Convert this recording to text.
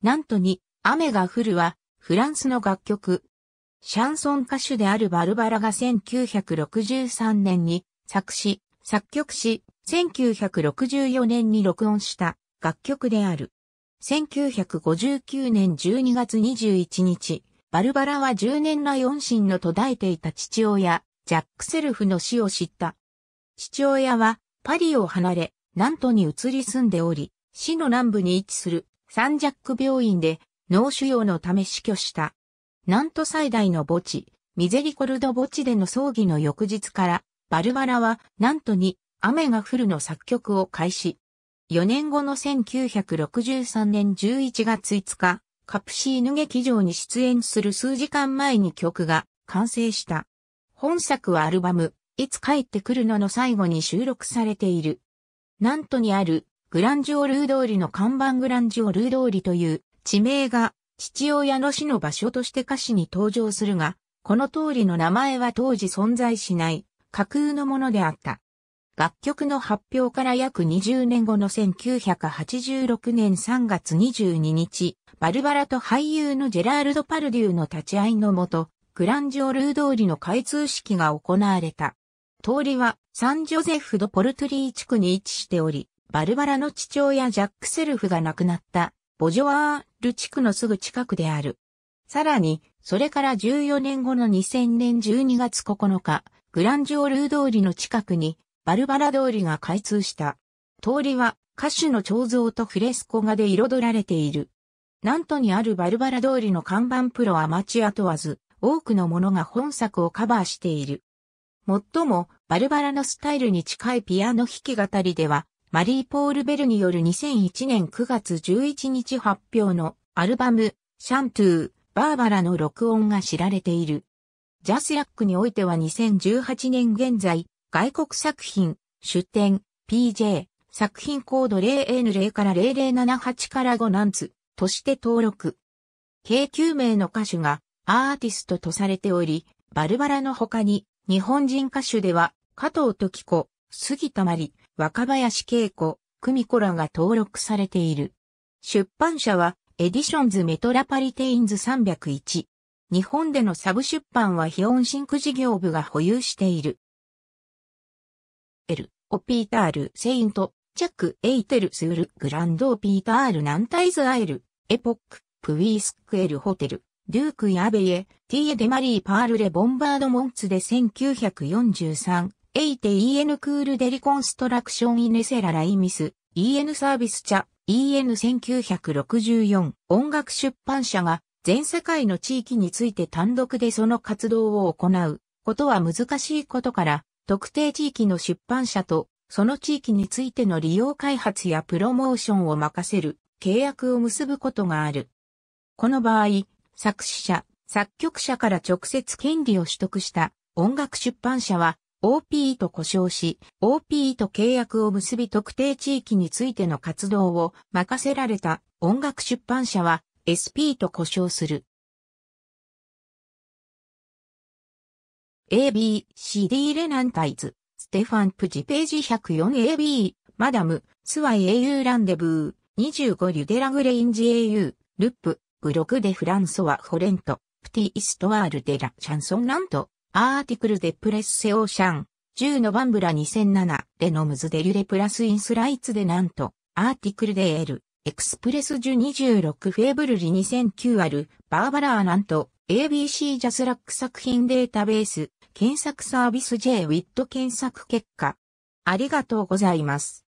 なんとに、雨が降るは、フランスの楽曲。シャンソン歌手であるバルバラが1963年に作詞、作曲し、1964年に録音した楽曲である。1959年12月21日、バルバラは10年来音信の途絶えていた父親、ジャック・セルフの死を知った。父親はパリを離れ、ナントに移り住んでおり、市の南部に位置するサンジャック病院で脳腫瘍のため死去した。なんと最大の墓地、ミゼリコルド墓地での葬儀の翌日から、バルバラは、なんとに、雨が降るの作曲を開始。4年後の1963年11月5日、カプシーヌ劇場に出演する数時間前に曲が完成した。本作はアルバム、いつ帰ってくるのの最後に収録されている。なんとにあるグランジオルー通りの看板グランジオルー通りという地名が父親の死の場所として歌詞に登場するが、この通りの名前は当時存在しない架空のものであった。楽曲の発表から約20年後の1986年3月22日、バルバラと俳優のジェラールド・パルデューの立ち会いのもと、グランジオルー通りの開通式が行われた。通りはサンジョゼフ・ド・ポルトリー地区に位置しており、バルバラの父親ジャック・セルフが亡くなったボジョワール地区のすぐ近くである。さらに、それから14年後の2000年12月9日、グランジオルー通りの近くにバルバラ通りが開通した。通りは歌手の彫像とフレスコ画で彩られている。んとにあるバルバラ通りの看板プロアマチュア問わず、多くのものが本作をカバーしている。もっとも、バルバラのスタイルに近いピアノ弾き語りでは、マリー・ポール・ベルによる2001年9月11日発表のアルバム、シャントゥー、バーバラの録音が知られている。ジャスラックにおいては2018年現在、外国作品、出展、PJ、作品コード 0N0 から0078から5ナンツ、として登録。計9名の歌手がアーティストとされており、バルバラの他に、日本人歌手では、加藤時子、杉田まり、若林恵子、久美子らが登録されている。出版社は、エディションズメトラパリテインズ301。日本でのサブ出版はヒオンシンク事業部が保有している。エル、オピータール、セイント、チャック、エイテル、スール、グランド、ピータール、ナンタイズ、アイル、エポック、プウィースクエル、ホテル、デューク、ヤベエ、ティエデマリー、パールレ、ボンバード、モンツで1943、エイテ EN クールデリコンストラクションイネセラライミス EN サービス茶 EN1964 音楽出版社が全世界の地域について単独でその活動を行うことは難しいことから特定地域の出版社とその地域についての利用開発やプロモーションを任せる契約を結ぶことがある。この場合、作詞者、作曲者から直接権利を取得した音楽出版社は OP と呼称し、OP と契約を結び特定地域についての活動を任せられた音楽出版社は SP と呼称する。AB、CD レナンタイズ、ステファン・プジページ 104AB、マダム、スワイ au ランデブー、25リュデラグレインジ au、ルップ、ブロクデ・フランソワ・フォレント、プティ・イストワール・デラ・シャンソン・ラント、アーティクルデプレッセオーシャン、10のバンブラ2007でノムズデリュレプラスインスライツでなんと、アーティクルデエル、エクスプレス1026フェーブルリ2009ある、バーバラーなんと、ABC ジャスラック作品データベース、検索サービス J ウィット検索結果。ありがとうございます。